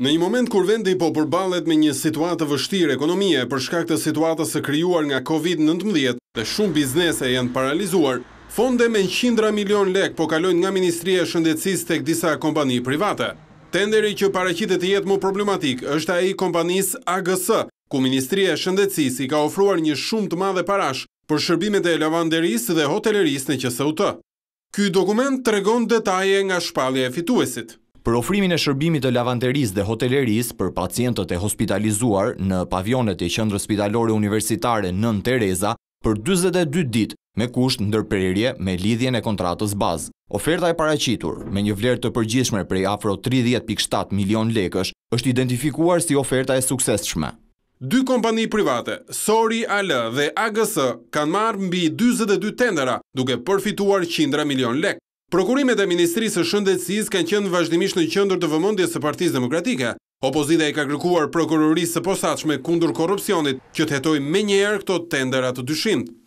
Në një moment kur vendi po përbalet me një situatë vështirë ekonomie për shkak të situatës së kryuar nga COVID-19 dhe shumë biznese janë paralizuar, fonde me në qindra milion lek po kalojnë nga Ministrija Shëndecis të këdisa kompani private. Tenderi që pareqitet të jetë më problematik është a i kompanis AGS, ku Ministrija Shëndecis i ka ofruar një shumë të madhe parash për shërbimet e lavanderis dhe hoteleris në qësë utë. Ky dokument të regon detaje nga shpalje e fituesit. Për ofrimin e shërbimit të lavanteris dhe hoteleris për pacientët e hospitalizuar në pavionet e qëndrë spitalore universitare nën Tereza për 22 dit me kusht ndërprerje me lidhjen e kontratës bazë. Oferta e paracitur, me një vlerë të përgjishme prej afro 30.7 milion lekësh, është identifikuar si oferta e sukses shme. Dy kompani private, Sori AL dhe AGS, kanë marrë mbi 22 tendera, duke përfituar 100 milion lekë. Prokurimet e Ministrisë të Shëndetësis kanë qënë vazhdimisht në qëndër të vëmondje së partiz demokratika. Opozida i ka kërkuar prokurorisë së posatshme kundur korupcionit që të hetoj me njerë këto tenderat të dyshimtë.